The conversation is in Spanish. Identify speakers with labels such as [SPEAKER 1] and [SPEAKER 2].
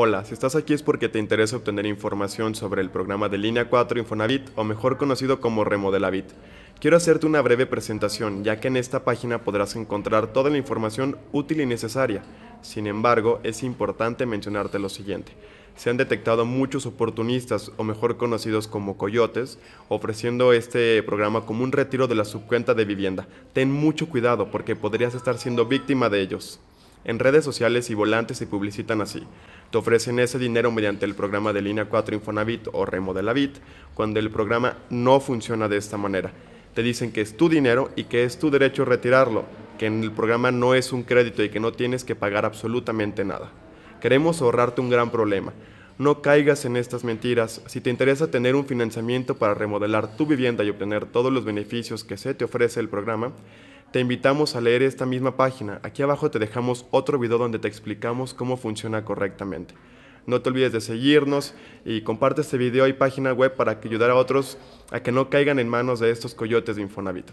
[SPEAKER 1] Hola, si estás aquí es porque te interesa obtener información sobre el programa de Línea 4 Infonavit o mejor conocido como Remodelavit. Quiero hacerte una breve presentación ya que en esta página podrás encontrar toda la información útil y necesaria. Sin embargo, es importante mencionarte lo siguiente. Se han detectado muchos oportunistas o mejor conocidos como coyotes ofreciendo este programa como un retiro de la subcuenta de vivienda. Ten mucho cuidado porque podrías estar siendo víctima de ellos en redes sociales y volantes se publicitan así. Te ofrecen ese dinero mediante el programa de línea 4 Infonavit o Remodelavit, cuando el programa no funciona de esta manera. Te dicen que es tu dinero y que es tu derecho retirarlo, que en el programa no es un crédito y que no tienes que pagar absolutamente nada. Queremos ahorrarte un gran problema. No caigas en estas mentiras. Si te interesa tener un financiamiento para remodelar tu vivienda y obtener todos los beneficios que se te ofrece el programa, te invitamos a leer esta misma página. Aquí abajo te dejamos otro video donde te explicamos cómo funciona correctamente. No te olvides de seguirnos y comparte este video y página web para ayudar a otros a que no caigan en manos de estos coyotes de Infonavit.